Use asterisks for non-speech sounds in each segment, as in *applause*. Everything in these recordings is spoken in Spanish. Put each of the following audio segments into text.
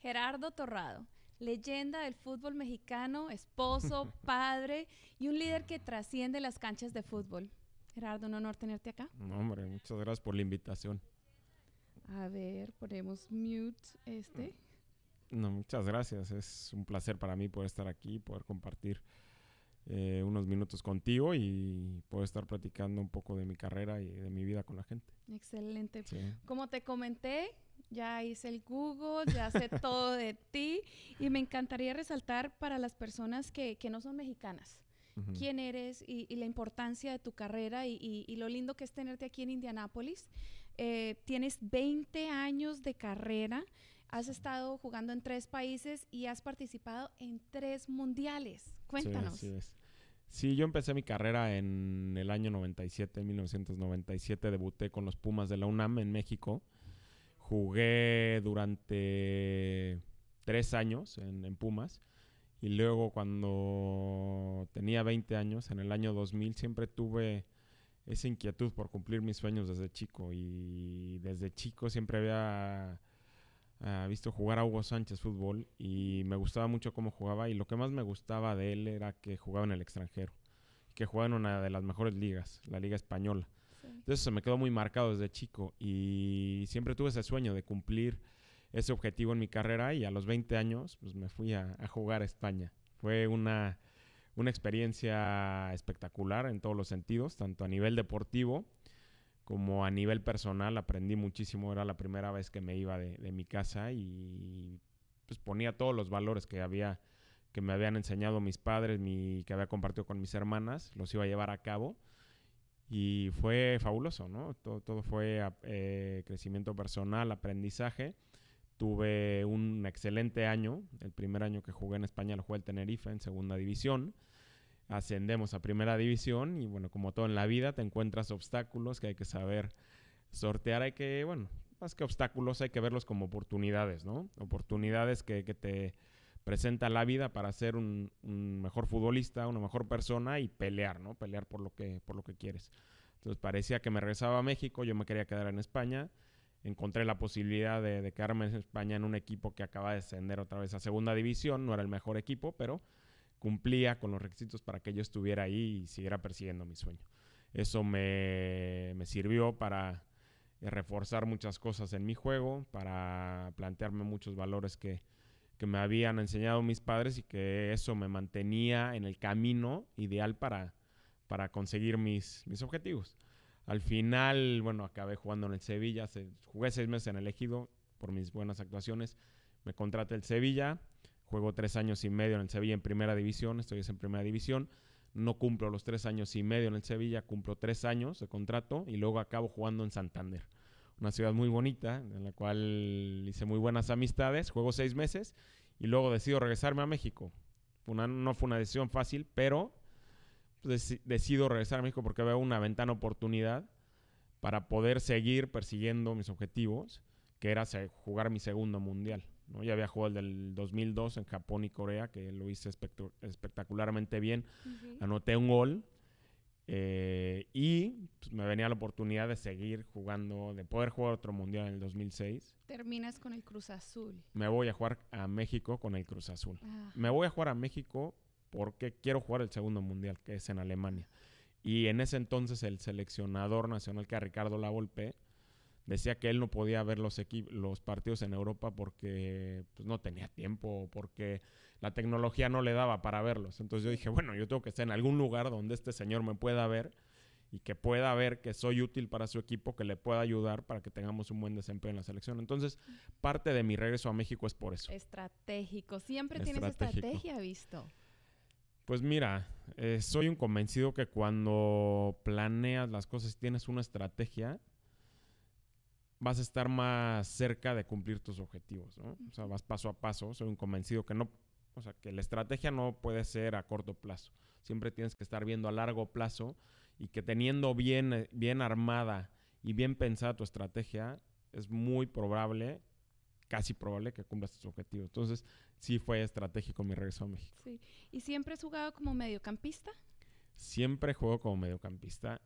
Gerardo Torrado, leyenda del fútbol mexicano, esposo, *laughs* padre y un líder que trasciende las canchas de fútbol. Gerardo, un honor tenerte acá. No, hombre, muchas gracias por la invitación. A ver, ponemos mute este. No, muchas gracias. Es un placer para mí poder estar aquí, poder compartir eh, unos minutos contigo y poder estar platicando un poco de mi carrera y de mi vida con la gente. Excelente. Como te comenté, ya hice el Google, ya sé todo de *laughs* ti y me encantaría resaltar para las personas que, no son mexicanas quién eres y, la importancia de tu carrera y, lo lindo que es tenerte aquí en Indianápolis. Eh, tienes 20 años de carrera, has estado jugando en tres países y has participado en tres mundiales. Cuéntanos. Sí, Sí, yo empecé mi carrera en el año 97, 1997, debuté con los Pumas de la UNAM en México Jugué durante tres años en, Pumas. Y luego cuando tenía 20 años, en el año 2000, siempre tuve esa inquietud por cumplir mis sueños desde chico. Y desde chico siempre había ah, visto jugar a Hugo Sánchez fútbol y me gustaba mucho cómo jugaba. Y lo que más me gustaba de él era que jugaba en el extranjero, que jugaba en una de las mejores ligas, la Liga Española. Entonces se me quedó muy marcado desde chico y siempre tuve ese sueño de cumplir ese objetivo en mi carrera y a los 20 años pues, me fui a, jugar a España. Fue una, experiencia espectacular en todos los sentidos, tanto a nivel deportivo como a nivel personal. Aprendí muchísimo, era la primera vez que me iba de, mi casa y pues, ponía todos los valores que había que me habían enseñado mis padres, mi, que había compartido con mis hermanas, los iba a llevar a cabo y fue fabuloso, ¿no? Todo, fue eh, crecimiento personal, aprendizaje. Tuve un excelente año. El primer año que jugué en España lo jugué el Tenerife en segunda división. Ascendemos a primera división y bueno, como todo en la vida, te encuentras obstáculos que hay que saber sortear. Hay que, bueno, más que obstáculos, hay que verlos como oportunidades, ¿no? Oportunidades que, que te presenta la vida para ser un, mejor futbolista, una mejor persona y pelear, ¿no? Pelear por lo que, por lo que quieres. Entonces parecía que me regresaba a México, yo me quería quedar en España. Encontré la posibilidad de, quedarme en España en un equipo que acaba de ascender otra vez a segunda división. No era el mejor equipo, pero cumplía con los requisitos para que yo estuviera ahí y siguiera persiguiendo mi sueño. Eso me sirvió para eh, reforzar muchas cosas en mi juego, para plantearme muchos valores que, que me habían enseñado mis padres y que eso me mantenía en el camino ideal para, para conseguir mis, mis objetivos. Al final, bueno, acabé jugando en el Sevilla, jugué seis meses en el Ejido por mis buenas actuaciones, me contrata el Sevilla, juego tres años y medio en el Sevilla en primera división, estoy en primera división, no cumplo los tres años y medio en el Sevilla, cumplo tres años de contrato y luego acabo jugando en Santander una ciudad muy bonita, en la cual hice muy buenas amistades, juego seis meses y luego decido regresarme a México. Una, no fue una decisión fácil, pero decido regresar a México porque veo una ventana oportunidad para poder seguir persiguiendo mis objetivos, que era jugar mi segundo mundial. ¿no? Ya había jugado el del 2002 en Japón y Corea, que lo hice espectacularmente bien. Anoté un gol, eh, y pues, me venía la oportunidad de seguir jugando, de poder jugar otro mundial en el 2006. Terminas con el Cruz Azul. Me voy a jugar a México con el Cruz Azul. Ah. Me voy a jugar a México porque quiero jugar el segundo mundial, que es en Alemania. Y en ese entonces el seleccionador nacional, que era Ricardo Lavolpe, decía que él no podía ver los, los partidos en Europa porque pues, no tenía tiempo, porque la tecnología no le daba para verlos. Entonces yo dije, bueno, yo tengo que estar en algún lugar donde este señor me pueda ver y que pueda ver que soy útil para su equipo, que le pueda ayudar para que tengamos un buen desempeño en la selección. Entonces, parte de mi regreso a México es por eso. Estratégico. Siempre tienes estrategia, visto. Pues mira, eh, soy un convencido que cuando planeas las cosas y tienes una estrategia, vas a estar más cerca de cumplir tus objetivos, ¿no? O sea, vas paso a paso. Soy un convencido que no o sea, que la estrategia no puede ser a corto plazo. Siempre tienes que estar viendo a largo plazo y que teniendo bien, eh, bien armada y bien pensada tu estrategia, es muy probable, casi probable, que cumplas tus objetivos. Entonces, sí fue estratégico mi regreso a México. ¿Y siempre has jugado como mediocampista? Siempre juego como mediocampista.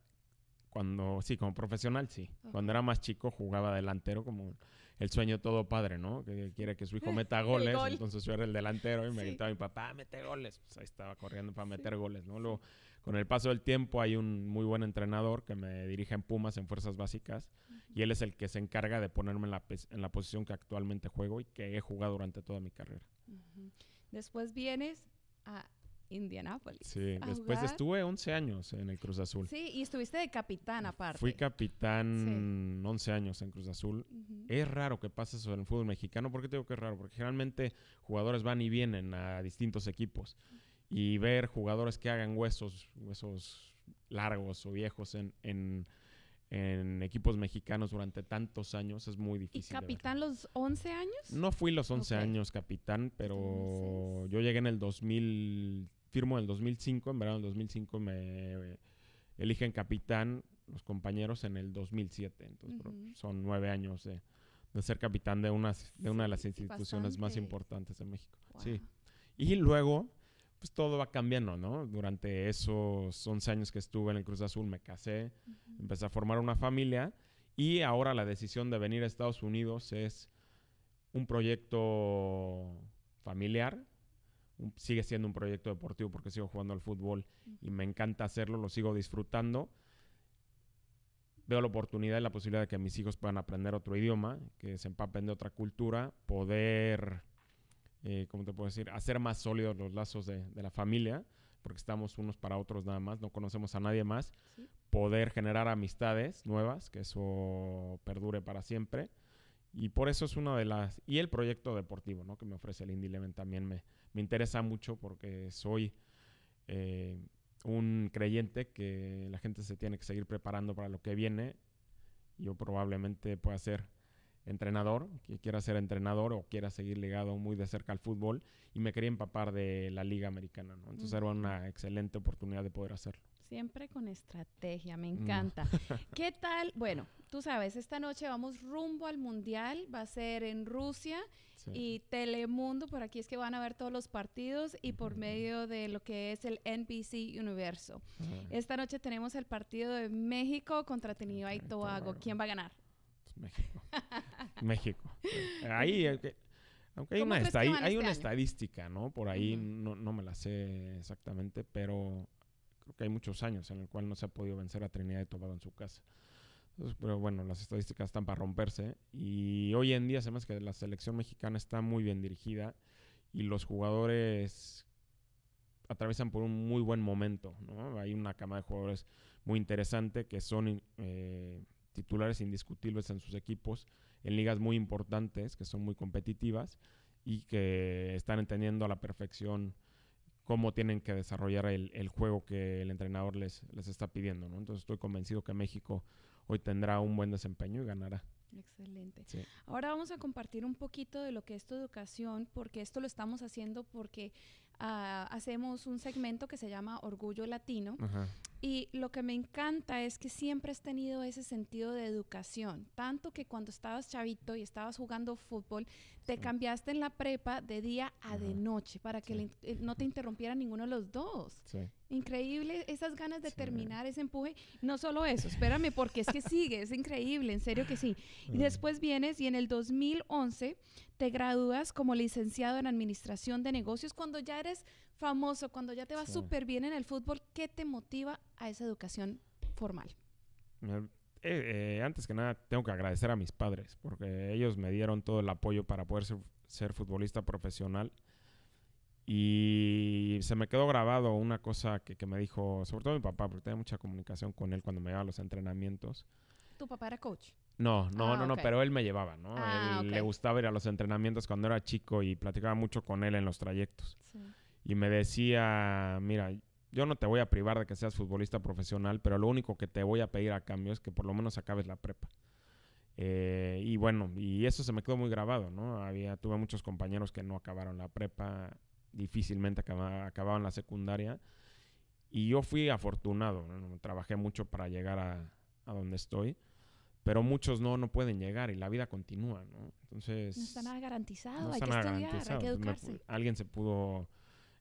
Cuando, sí, como profesional, sí. Cuando era más chico jugaba delantero como el sueño todo padre, ¿no? Que quiere que su hijo *laughs* meta goles, entonces yo era el delantero y me gritaba mi papá, mete goles. Pues, ahí estaba corriendo para meter goles, ¿no? Luego, con el paso del tiempo hay un muy buen entrenador que me dirige en Pumas en Fuerzas Básicas y él es el que se encarga de ponerme en la, posición que actualmente juego y que he jugado durante toda mi carrera. Después vienes a Indianapolis. Sí, después estuve 11 años en el Cruz Azul. Sí, y estuviste de capitán aparte. Fui capitán 11 años en Cruz Azul. Es raro que pase eso en el fútbol mexicano. ¿Por qué te digo que es raro? Porque generalmente jugadores van y vienen a distintos equipos. Y ver jugadores que hagan huesos, huesos largos o viejos en, en equipos mexicanos durante tantos años es muy difícil. ¿Y capitán los 11 años? No fui los 11 años capitán, pero yo llegué en el 2000 firmo en el 2005, en verano del 2005 me eh, eligen capitán los compañeros en el 2007. Entonces, son nueve años de, ser capitán de, una de las instituciones más importantes de México. Y luego, pues todo va cambiando, ¿no? Durante esos 11 años que estuve en el Cruz Azul, me casé, empecé a formar una familia y ahora la decisión de venir a Estados Unidos es un proyecto familiar sigue siendo un proyecto deportivo porque sigo jugando al fútbol y me encanta hacerlo, lo sigo disfrutando. Veo la oportunidad y la posibilidad de que mis hijos puedan aprender otro idioma, que se empapen de otra cultura, poder, eh, ¿cómo te puedo decir?, hacer más sólidos los lazos de, de, la familia, porque estamos unos para otros nada más, no conocemos a nadie más, poder generar amistades nuevas, que eso perdure para siempre. Y por eso es una de las... Y el proyecto deportivo, ¿no? Que me ofrece el Indy Leven también me, me interesa mucho porque soy eh, un creyente que la gente se tiene que seguir preparando para lo que viene. Yo probablemente pueda ser entrenador, que quiera ser entrenador o quiera seguir ligado muy de cerca al fútbol y me quería empapar de la liga americana, Entonces era una excelente oportunidad de poder hacerlo. Siempre con estrategia, me mm. encanta. *laughs* ¿Qué tal? Bueno, tú sabes, esta noche vamos rumbo al Mundial, va a ser en Rusia y Telemundo, por aquí es que van a ver todos los partidos y por medio de lo que es el NBC Universo. Ah. Esta noche tenemos el partido de México contra Trinidad y ¿Quién va a ganar? México. *laughs* México. Ahí... hay una, este estadística, ¿no? Por ahí no, no, me la sé exactamente, pero creo que hay muchos años en el cual no se ha podido vencer a Trinidad y Tobago en su casa. pero bueno, las estadísticas están para romperse. Y hoy en día, además que la selección mexicana está muy bien dirigida y los jugadores atraviesan por un muy buen momento. Hay una cama de jugadores muy interesante que son eh, titulares indiscutibles en sus equipos, en ligas muy importantes, que son muy competitivas y que están entendiendo a la perfección cómo tienen que desarrollar el, juego que el entrenador les, les está pidiendo, ¿no? Entonces estoy convencido que México hoy tendrá un buen desempeño y ganará. Excelente. Ahora vamos a compartir un poquito de lo que es tu educación, porque esto lo estamos haciendo porque Ah, hacemos un segmento que se llama Orgullo Latino. Y lo que me encanta es que siempre has tenido ese sentido de educación, tanto que cuando estabas chavito y estabas jugando fútbol, te cambiaste en la prepa de día a de noche para que eh, no te interrumpiera ninguno de los dos. Sí. Increíble esas ganas de terminar ese empuje. No solo eso, espérame, porque es que *laughs* sigue, es increíble, en serio que sí. Y después vienes y en el 2011 te gradúas como licenciado en Administración de Negocios. Cuando ya eres famoso, cuando ya te va súper bien en el fútbol, ¿qué te motiva a esa educación formal? Eh, eh, eh, antes que nada, tengo que agradecer a mis padres, porque ellos me dieron todo el apoyo para poder ser futbolista profesional y se me quedó grabado una cosa que, me dijo, sobre todo mi papá, porque tenía mucha comunicación con él cuando me llevaba a los entrenamientos. ¿Tu papá era coach? No, no, no, ah, no, pero él me llevaba, ¿no? Ah, le gustaba ir a los entrenamientos cuando era chico y platicaba mucho con él en los trayectos. Y me decía, mira, yo no te voy a privar de que seas futbolista profesional, pero lo único que te voy a pedir a cambio es que por lo menos acabes la prepa. Eh, y bueno, y eso se me quedó muy grabado, ¿no? Había, tuve muchos compañeros que no acabaron la prepa difícilmente acababa, en la secundaria. Y yo fui afortunado, trabajé mucho para llegar a, donde estoy, pero muchos no, no pueden llegar y la vida continúa, ¿no? Entonces... No está nada garantizado, hay que estudiar, hay que pues, educarse. alguien se pudo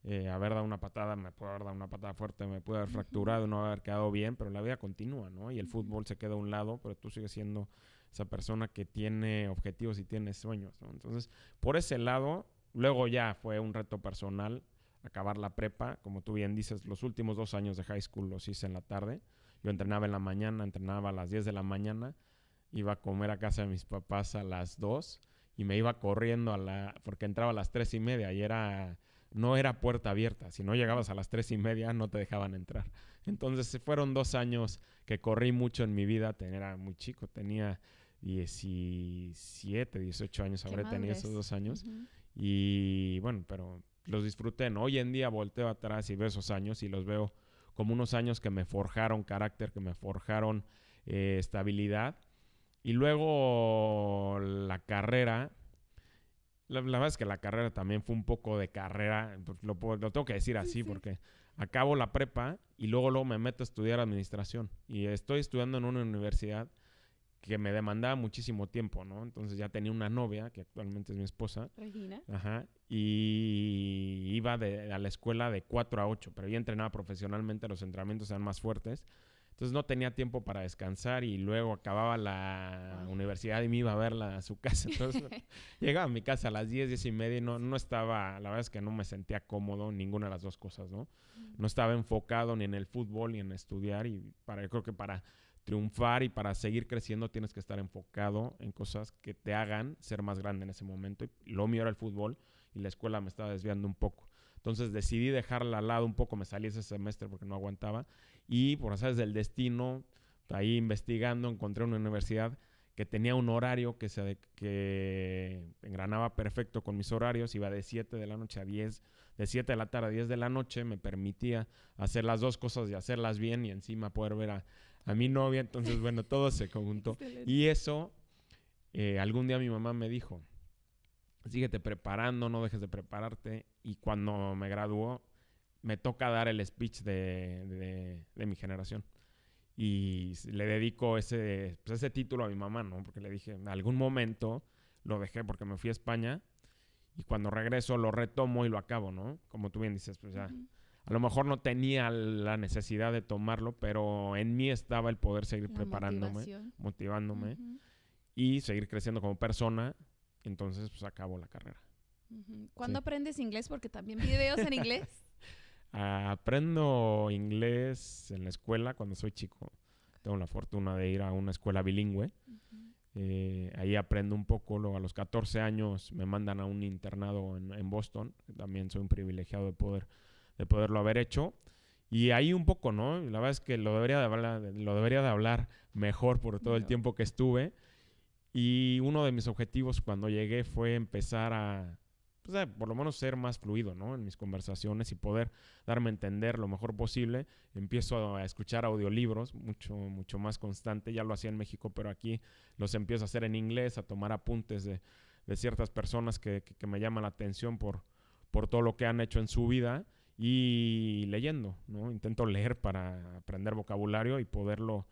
eh, haber dado una patada, me pudo haber dado una patada fuerte, me pudo haber fracturado, no haber quedado bien, pero la vida continúa, ¿no? Y el fútbol se queda a un lado, pero tú sigues siendo esa persona que tiene objetivos y tiene sueños, ¿no? Entonces, por ese lado, Luego ya fue un reto personal acabar la prepa. Como tú bien dices, los últimos dos años de high school los hice en la tarde. Yo entrenaba en la mañana, entrenaba a las 10 de la mañana, iba a comer a casa de mis papás a las 2 y me iba corriendo a la... porque entraba a las 3 y media y era... No era puerta abierta, si no llegabas a las tres y media no te dejaban entrar. Entonces fueron dos años que corrí mucho en mi vida, era muy chico, tenía 17, 18 años, Ahora tenía esos dos años. Y bueno, pero los disfruté. Hoy en día volteo atrás y veo esos años y los veo como unos años que me forjaron carácter, que me forjaron eh, estabilidad. Y luego la carrera, la, verdad es que la carrera también fue un poco de carrera, pues, lo, tengo que decir así porque acabo la prepa y luego, luego me meto a estudiar administración. Y estoy estudiando en una universidad que me demandaba muchísimo tiempo, ¿no? Entonces ya tenía una novia, que actualmente es mi esposa. Regina. Ajá. Y iba de, a la escuela de 4 a 8, pero ya entrenaba profesionalmente, los entrenamientos eran más fuertes. Entonces no tenía tiempo para descansar y luego acababa la ah. universidad y me iba a verla a su casa. Entonces *laughs* llegaba a mi casa a las 10, 10 y media y no, no estaba, la verdad es que no me sentía cómodo en ninguna de las dos cosas, ¿no? Mm. No estaba enfocado ni en el fútbol ni en estudiar y para, yo creo que para triunfar y para seguir creciendo tienes que estar enfocado en cosas que te hagan ser más grande en ese momento. lo mío era el fútbol y la escuela me estaba desviando un poco. Entonces decidí dejarla al lado un poco, me salí ese semestre porque no aguantaba y por decirlo del destino, ahí investigando, encontré una universidad que tenía un horario que se que engranaba perfecto con mis horarios, iba de 7 de la noche a 10, de 7 de la tarde a 10 de la noche, me permitía hacer las dos cosas y hacerlas bien y encima poder ver a, a mi novia, entonces bueno, todo se conjuntó. Y eso, eh, algún día mi mamá me dijo, síguete preparando, no dejes de prepararte. Y cuando me graduó, me toca dar el speech de, mi generación. Y le dedico ese, pues, ese título a mi mamá, ¿no? Porque le dije, en algún momento lo dejé porque me fui a España y cuando regreso lo retomo y lo acabo, ¿no? Como tú bien dices, pues ya a lo mejor no tenía la necesidad de tomarlo, pero en mí estaba el poder seguir preparándome, motivándome y seguir creciendo como persona. Entonces, pues acabo la carrera. ¿Cuándo aprendes inglés? Porque también videos en inglés. *laughs* aprendo inglés en la escuela cuando soy chico. Tengo la fortuna de ir a una escuela bilingüe. Eh, ahí aprendo un poco. Luego, a los 14 años me mandan a un internado en Boston. También soy un privilegiado de poder de poderlo haber hecho. Y ahí un poco, ¿no? La verdad es que lo debería de hablar, lo debería de hablar mejor por todo el tiempo que estuve. Y uno de mis objetivos cuando llegué fue empezar pues, a, por lo menos ser más fluido, ¿no? En mis conversaciones y poder darme a entender lo mejor posible. Empiezo a escuchar audiolibros, mucho, mucho más constante. Ya lo hacía en México, pero aquí los empiezo a hacer en inglés, a tomar apuntes de, de ciertas personas que, que, que, me llaman la atención por, por todo lo que han hecho en su vida y leyendo, ¿no? Intento leer para aprender vocabulario y poderlo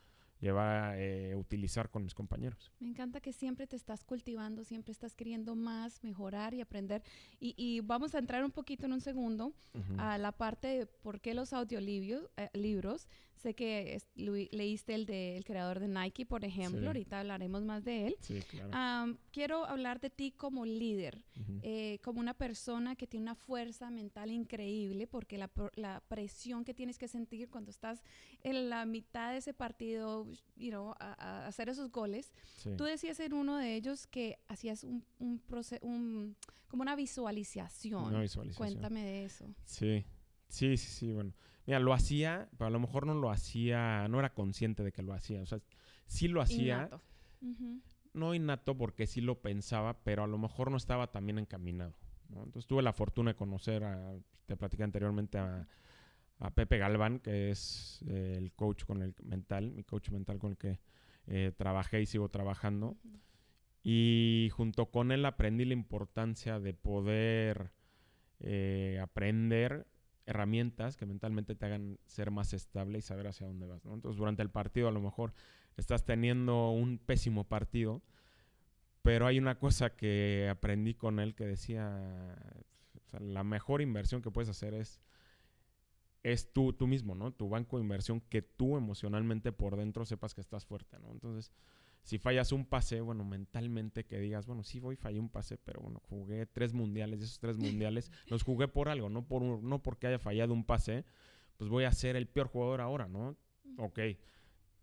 va a eh, utilizar con mis compañeros. Me encanta que siempre te estás cultivando, siempre estás queriendo más, mejorar y aprender. Y, vamos a entrar un poquito en un segundo a la parte de por qué los audiolibros. Eh, libros. sé que leíste el del creador de Nike, por ejemplo, ahorita hablaremos más de él. Sí, claro. quiero hablar de ti como líder, eh, como una persona que tiene una fuerza mental increíble, porque la, la presión que tienes que sentir cuando estás en la mitad de ese partido pues, a, hacer esos goles. Tú decías en uno de ellos que hacías un, un, como una visualización. Cuéntame de eso. Sí, sí, sí, sí, bueno. Mira, lo hacía, pero a lo mejor no lo hacía, no era consciente de que lo hacía. O sea, sí lo hacía. Innato. No innato porque sí lo pensaba, pero a lo mejor no estaba también encaminado. Entonces tuve la fortuna de conocer, a, te platicé anteriormente, a a Pepe Galván, que es eh, el coach con el mental, mi coach mental con el que eh, trabajé y sigo trabajando. Y junto con él aprendí la importancia de poder eh, aprender herramientas que mentalmente te hagan ser más estable y saber hacia dónde vas. Entonces, durante el partido a lo mejor estás teniendo un pésimo partido, pero hay una cosa que aprendí con él que decía, la mejor inversión que puedes hacer es es tú, tú mismo, ¿no? Tu banco de inversión que tú emocionalmente por dentro sepas que estás fuerte, ¿no? Entonces, si fallas un pase, bueno, mentalmente que digas, bueno, sí voy, fallé un pase, pero bueno, jugué tres mundiales, esos tres mundiales *laughs* los jugué por algo, no, por no porque haya fallado un pase, pues voy a ser el peor jugador ahora, ¿no? Ok,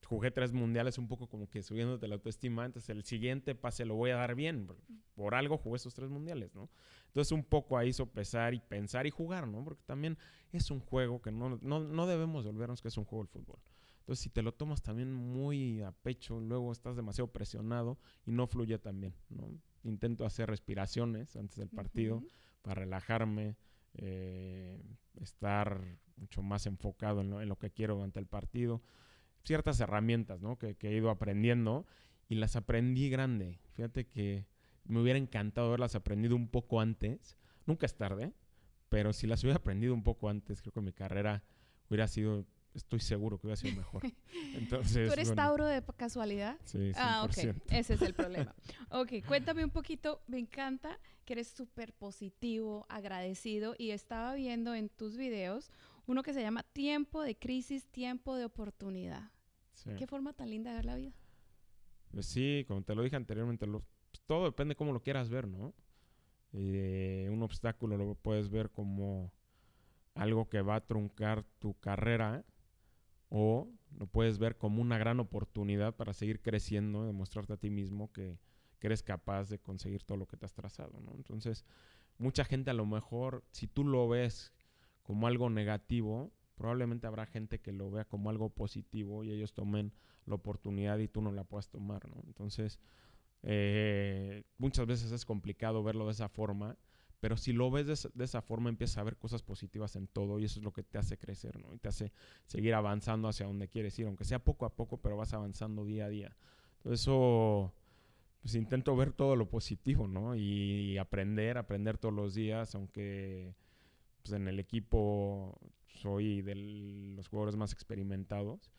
jugué tres mundiales un poco como que subiéndote la autoestima, entonces el siguiente pase lo voy a dar bien, por algo jugué esos tres mundiales, ¿no? Entonces un poco ahí pesar y pensar y jugar, ¿no? Porque también es un juego que no, debemos volvernos que es un juego el fútbol. Entonces si te lo tomas también muy a pecho, luego estás demasiado presionado y no fluye también, ¿no? Intento hacer respiraciones antes del partido para relajarme, eh, estar mucho más enfocado en lo, que quiero durante el partido. Ciertas herramientas, ¿no? que he ido aprendiendo y las aprendí grande. Fíjate que me hubiera encantado haberlas aprendido un poco antes. Nunca es tarde, pero si las hubiera aprendido un poco antes, creo que mi carrera hubiera sido, estoy seguro que hubiera sido mejor. *laughs* Entonces, ¿Tú eres Tauro de casualidad? Sí, sí. Ah, ok, ese es el *laughs* problema. ok, cuéntame un poquito, me encanta que eres súper positivo, agradecido y estaba viendo en tus videos uno que se llama Tiempo de Crisis, Tiempo de Oportunidad. Sí. Qué forma tan linda de ver la vida. Pues sí, como te lo dije anteriormente, los todo depende cómo lo quieras ver, ¿no? un obstáculo lo puedes ver como algo que va a truncar tu carrera o lo puedes ver como una gran oportunidad para seguir creciendo, demostrarte a ti mismo que, que eres capaz de conseguir todo lo que te has trazado, ¿no? Entonces, mucha gente a lo mejor, si tú lo ves como algo negativo, probablemente habrá gente que lo vea como algo positivo y ellos tomen la oportunidad y tú no la puedas tomar, ¿no? Entonces, eh, muchas veces es complicado verlo de esa forma, pero si lo ves de esa, forma empiezas a ver cosas positivas en todo y eso es lo que te hace crecer, ¿no? Y te hace seguir avanzando hacia donde quieres ir, aunque sea poco a poco, pero vas avanzando día a día. Entonces eso, pues intento ver todo lo positivo, ¿no? Y, aprender, aprender todos los días, aunque pues, en el equipo soy de los jugadores más experimentados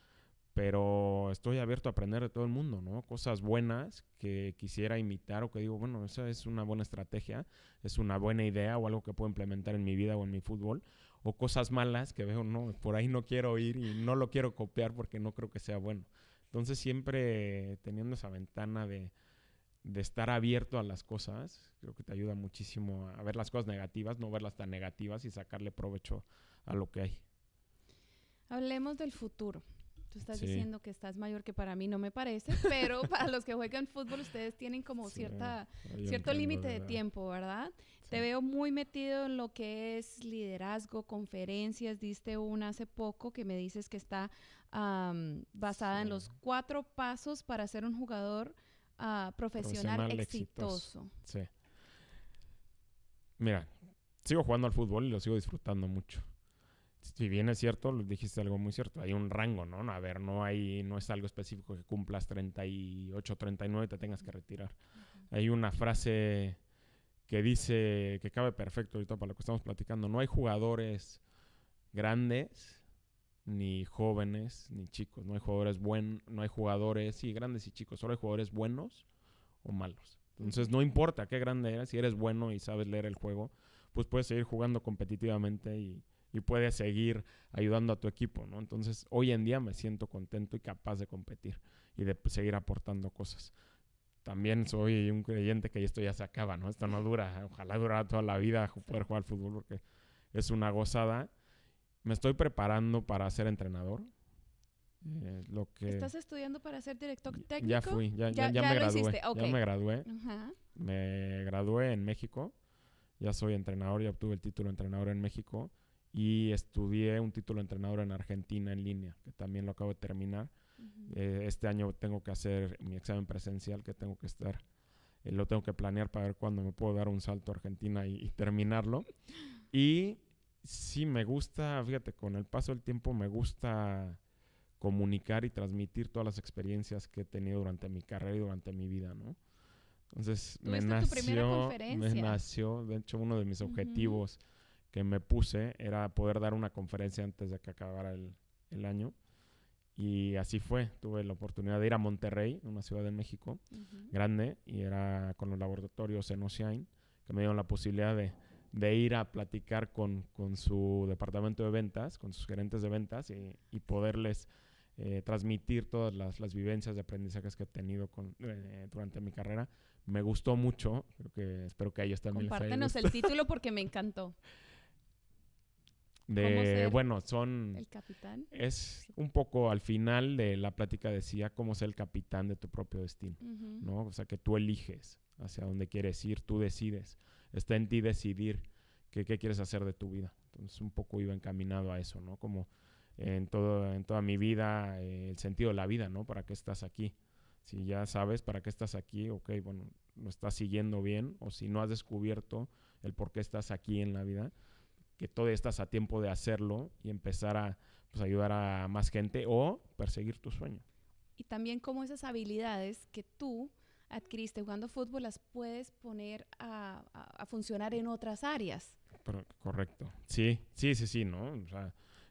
pero estoy abierto a aprender de todo el mundo, ¿no? Cosas buenas que quisiera imitar o que digo, bueno, esa es una buena estrategia, es una buena idea o algo que puedo implementar en mi vida o en mi fútbol, o cosas malas que veo, no, por ahí no quiero ir y no lo quiero copiar porque no creo que sea bueno. Entonces siempre teniendo esa ventana de, de estar abierto a las cosas, creo que te ayuda muchísimo a ver las cosas negativas, no verlas tan negativas y sacarle provecho a lo que hay. Hablemos del futuro. Tú estás diciendo que estás mayor, que para mí no me parece, *laughs* pero para los que juegan fútbol ustedes tienen como cierta, cierto límite de tiempo, ¿verdad? Te veo muy metido en lo que es liderazgo, conferencias, diste una hace poco que me dices que está basada en los cuatro pasos para ser un jugador ah, profesional, exitoso. exitoso. Sí. Mira, sigo jugando al fútbol y lo sigo disfrutando mucho si bien es cierto, dijiste algo muy cierto, hay un rango, ¿no? A ver, no hay, no es algo específico que cumplas 38, 39 y te tengas que retirar. Hay una frase que dice, que cabe perfecto ahorita para lo que estamos platicando, no hay jugadores grandes, ni jóvenes, ni chicos, no hay jugadores buenos, no hay jugadores, sí, grandes y chicos, solo hay jugadores buenos o malos. Entonces no importa qué grande eres, si eres bueno y sabes leer el juego, pues puedes seguir jugando competitivamente y y puedes seguir ayudando a tu equipo, ¿no? Entonces, hoy en día me siento contento y capaz de competir y de pues, seguir aportando cosas. También soy un creyente que esto ya se acaba, ¿no? Esto no dura, ojalá durara toda la vida poder jugar al fútbol porque es una gozada. Me estoy preparando para ser entrenador. Eh, lo que ¿Estás estudiando para ser director técnico? Ya fui, ya, me, gradué, Ya me gradué. me gradué. en México. Ya soy entrenador, ya obtuve el título de entrenador en México y estudié un título de entrenador en Argentina en línea, que también lo acabo de terminar. Eh, este año tengo que hacer mi examen presencial, que tengo que estar, eh, lo tengo que planear para ver cuándo me puedo dar un salto a Argentina y, terminarlo. Y sí me gusta, fíjate, con el paso del tiempo me gusta comunicar y transmitir todas las experiencias que he tenido durante mi carrera y durante mi vida, ¿no? Entonces, me nació, me nació, de hecho, uno de mis objetivos que me puse era poder dar una conferencia antes de que acabara el, el año. Y así fue. Tuve la oportunidad de ir a Monterrey, una ciudad de México grande, y era con los laboratorios EnOcean que me dieron la posibilidad de, de ir a platicar con, con, su departamento de ventas, con sus gerentes de ventas, y, y poderles eh, transmitir todas las, las, vivencias de aprendizajes que he tenido con, eh, durante mi carrera. Me gustó mucho, creo que, espero que ellos también Compártenos el *laughs* título porque me encantó de bueno, son el capitán. Es un poco al final de la plática decía cómo ser el capitán de tu propio destino, ¿no? O sea, que tú eliges hacia dónde quieres ir, tú decides. Está en ti decidir qué, quieres hacer de tu vida. Entonces, un poco iba encaminado a eso, ¿no? Como en, toda mi vida, eh, el sentido de la vida, ¿no? ¿Para qué estás aquí? Si ya sabes para qué estás aquí, ok, bueno, lo estás siguiendo bien, o si no has descubierto el por qué estás aquí en la vida, que todo estás a tiempo de hacerlo y empezar a pues, ayudar a más gente o perseguir tu sueño. Y también como esas habilidades que tú adquiriste jugando fútbol las puedes poner a, funcionar en otras áreas. correcto. Sí, sí, sí, sí, ¿no?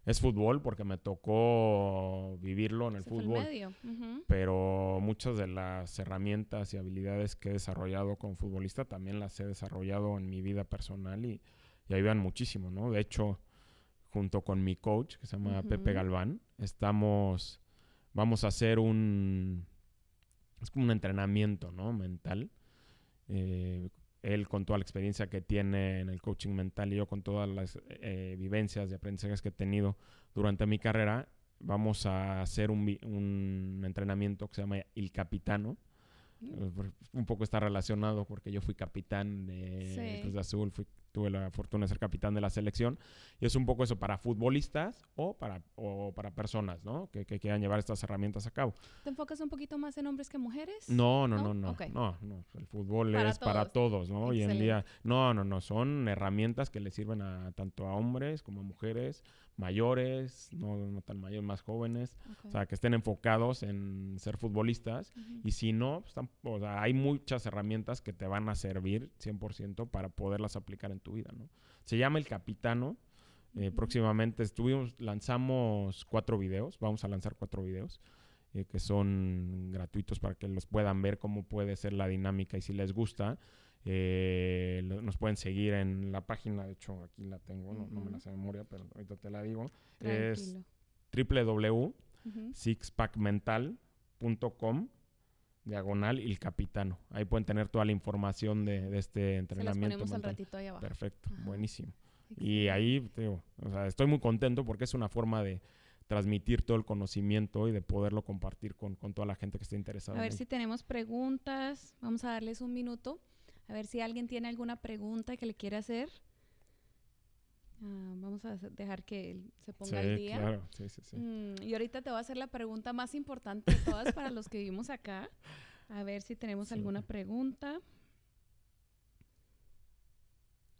es fútbol porque me tocó vivirlo en el fútbol. medio. Pero muchas de las herramientas y habilidades que he desarrollado como futbolista también las he desarrollado en mi vida personal y, y ahí van muchísimo, ¿no? De hecho, junto con mi coach, que se llama Pepe Galván, estamos, vamos a hacer un, es como un entrenamiento, ¿no? Mental. Eh, él con toda la experiencia que tiene en el coaching mental y yo con todas las eh, vivencias y aprendizajes que he tenido durante mi carrera, vamos a hacer un, entrenamiento que se llama El Capitano. Mm. Eh, un poco está relacionado porque yo fui capitán de Cruz de Azul, fui tuve la fortuna de ser capitán de la selección. Y es un poco eso, para futbolistas o para, o para personas, ¿no? Que, quieran llevar estas herramientas a cabo. ¿Te enfocas un poquito más en hombres que mujeres? No, no, no, no. No, no, El fútbol es para todos, ¿no? Y Hoy en día. No, no, no. Son herramientas que le sirven a tanto a hombres como a mujeres mayores, no, tan mayores, más jóvenes, o sea, que estén enfocados en ser futbolistas. Y si no, pues, o sea, hay muchas herramientas que te van a servir 100% para poderlas aplicar en tu vida, ¿no? Se llama El Capitano. Eh, próximamente estuvimos, lanzamos cuatro videos, vamos a lanzar cuatro videos eh, que son gratuitos para que los puedan ver cómo puede ser la dinámica y si les gusta eh, nos pueden seguir en la página, de hecho aquí la tengo, no, me la sé memoria, pero ahorita te la digo. Es www.sixpackmental.com diagonal y el capitano. Ahí pueden tener toda la información de, este entrenamiento. Perfecto, buenísimo. Y ahí, estoy muy contento porque es una forma de, transmitir todo el conocimiento y de poderlo compartir con, con toda la gente que esté interesada. A ver si tenemos preguntas. Vamos a darles un minuto. A ver si alguien tiene alguna pregunta que le quiera hacer. Ah, vamos a dejar que se ponga al día. Sí, sí, mm, y ahorita te voy a hacer la pregunta más importante de todas para los que vivimos acá. A ver si tenemos alguna pregunta.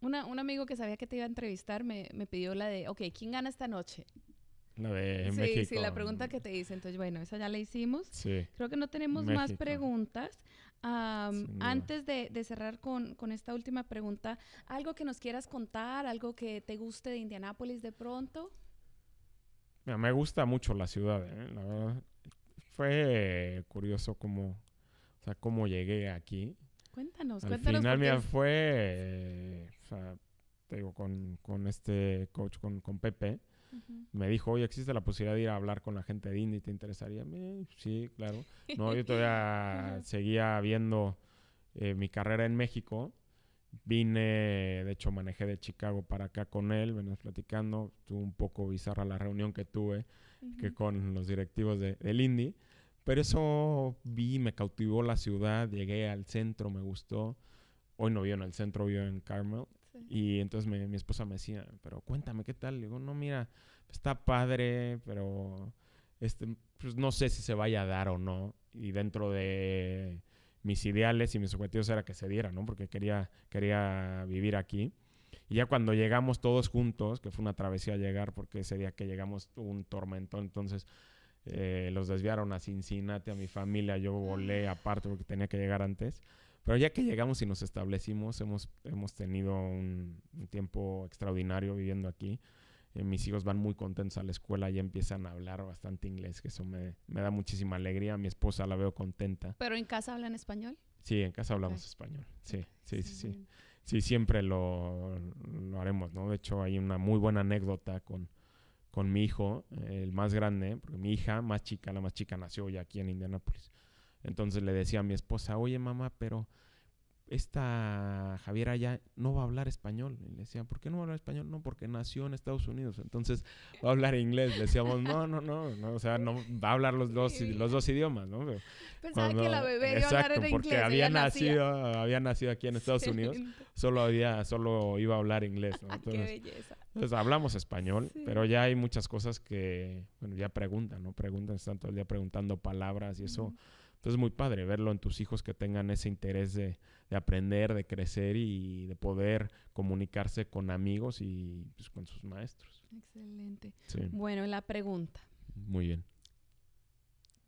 un amigo que sabía que te iba a entrevistar me, pidió la de, ok, ¿quién gana esta noche? La de sí, México. Sí, la pregunta que te hice. Entonces, bueno, esa ya la hicimos. Sí. Creo que no tenemos más preguntas antes de, cerrar con, esta última pregunta, ¿algo que nos quieras contar? ¿Algo que te guste de Indianápolis de pronto? me gusta mucho la ciudad, ¿eh? la verdad. Fue curioso cómo, o sea, cómo llegué aquí. Cuéntanos, cuéntanos. Al final, fue, te digo, con, este coach, con Pepe, me dijo, oye, existe la posibilidad de ir a hablar con la gente de Indy, ¿te interesaría? sí, claro. No, yo todavía *laughs* seguía viendo eh, mi carrera en México. Vine, de hecho, manejé de Chicago para acá con él, venía platicando. Estuvo un poco bizarra la reunión que tuve que con los directivos del Indy. Pero eso vi, me cautivó la ciudad, llegué al centro, me gustó. Hoy no vivo en el centro, vivo en Carmel. Y entonces mi esposa me decía, pero cuéntame, ¿qué tal? Le digo, no, mira, está padre, pero este, pues, no sé si se vaya a dar o no. Y dentro de mis ideales y mis objetivos era que se diera, ¿no? Porque quería, vivir aquí. Y ya cuando llegamos todos juntos, que fue una travesía llegar, porque ese día que llegamos tuvo un tormento, entonces eh, los desviaron a Cincinnati, a mi familia, yo volé ah. aparte porque tenía que llegar antes. Pero ya que llegamos y nos establecimos, hemos, hemos tenido un, tiempo extraordinario viviendo aquí. Eh, mis hijos van muy contentos a la escuela, ya empiezan a hablar bastante inglés, que eso me, me da muchísima alegría. Mi esposa la veo contenta. ¿Pero en casa hablan español? Sí, en casa hablamos español. Sí, sí, sí, sí, sí. siempre lo, lo, haremos, ¿no? De hecho, hay una muy buena anécdota con, con mi hijo, el más grande, porque mi hija más chica, la más chica, nació ya aquí en Indianápolis. Entonces le decía a mi esposa, oye mamá, pero esta Javiera ya no va a hablar español. Y le decía, ¿por qué no va a hablar español? No, porque nació en Estados Unidos, entonces va a hablar inglés. decíamos, no, no, no, o sea, no va a hablar los dos, los dos idiomas, ¿no? Pensaba que la bebé iba a hablar porque había nacido, había nacido aquí en Estados Unidos, solo había, solo iba a hablar inglés, *laughs* ah, Entonces, qué belleza. Entonces pues, hablamos español, pero ya hay muchas cosas que, bueno, ya preguntan, ¿no? Preguntan, están todo el día preguntando palabras y eso... Entonces es muy padre verlo en tus hijos que tengan ese interés de, aprender, de crecer y de poder comunicarse con amigos y pues, con sus maestros. Excelente. Bueno, la pregunta. Muy bien.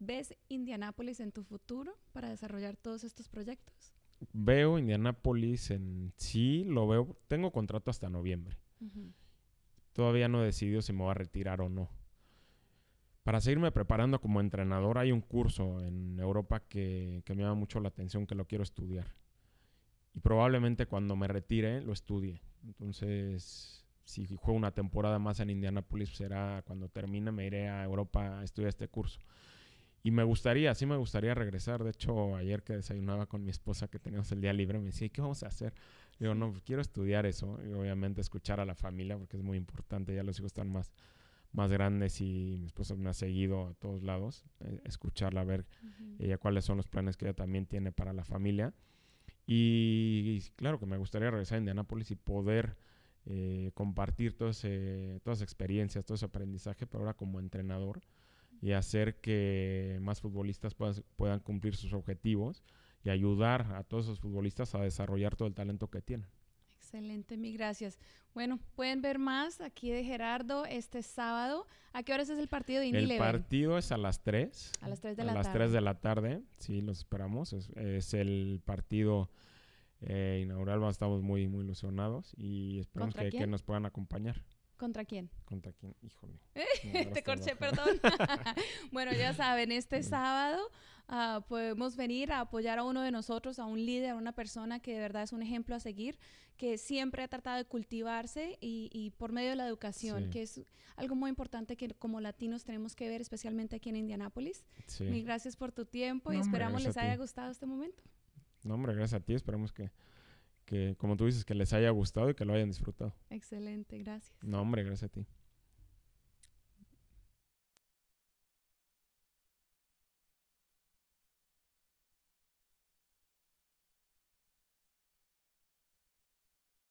¿Ves Indianápolis en tu futuro para desarrollar todos estos proyectos? Veo Indianápolis en sí, lo veo. Tengo contrato hasta noviembre. Todavía no he decidido si me voy a retirar o no para seguirme preparando como entrenador hay un curso en Europa que, me llama mucho la atención, que lo quiero estudiar. Y probablemente cuando me retire lo estudie. Entonces, si juego una temporada más en Indianapolis, será cuando termine, me iré a Europa a estudiar este curso. Y me gustaría, sí me gustaría regresar. De hecho, ayer que desayunaba con mi esposa que teníamos el día libre, me decía, ¿qué vamos a hacer? Digo, no, pues, quiero estudiar eso. Y obviamente escuchar a la familia, porque es muy importante, ya los hijos están más más grandes y mi esposa me ha seguido a todos lados, eh, escucharla, ver cuáles son los planes que ella también tiene para la familia. Y, claro que me gustaría regresar a Indianápolis y poder eh, compartir todo todas esas experiencias, todo ese aprendizaje, pero ahora como entrenador y hacer que más futbolistas puedan cumplir sus objetivos y ayudar a todos esos futbolistas a desarrollar todo el talento que tienen. Excelente, mi gracias. Bueno, pueden ver más aquí de Gerardo este sábado. ¿A qué hora es el partido de Indy El partido es a las 3. A las 3 de la tarde. A las 3 de la tarde, sí, los esperamos. Es, el partido eh, inaugural, estamos muy, muy ilusionados y esperamos que nos puedan acompañar. ¿Contra quién? ¿Contra quién? Híjole. *laughs* Te corché, perdón. *laughs* bueno, ya saben, este sábado ah, podemos venir a apoyar a uno de nosotros, a un líder, a una persona que de verdad es un ejemplo a seguir, que siempre ha tratado de cultivarse y, y por medio de la educación, que es algo muy importante que como latinos tenemos que ver, especialmente aquí en Indianápolis. Mil gracias por tu tiempo y esperamos les haya gustado este momento. No, hombre, gracias a ti. Esperamos que que como tú dices, que les haya gustado y que lo hayan disfrutado. Excelente, gracias. No, hombre, gracias a ti.